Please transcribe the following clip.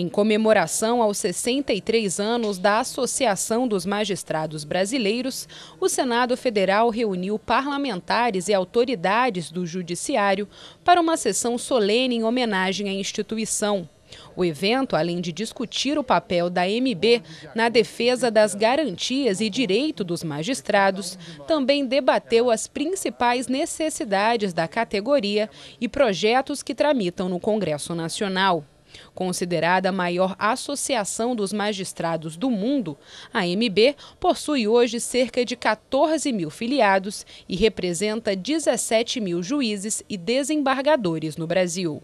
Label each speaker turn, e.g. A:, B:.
A: em comemoração aos 63 anos da Associação dos Magistrados Brasileiros, o Senado Federal reuniu parlamentares e autoridades do Judiciário para uma sessão solene em homenagem à instituição. O evento, além de discutir o papel da MB na defesa das garantias e direito dos magistrados, também debateu as principais necessidades da categoria e projetos que tramitam no Congresso Nacional. Considerada a maior associação dos magistrados do mundo, a MB possui hoje cerca de 14 mil filiados e representa 17 mil juízes e desembargadores no Brasil.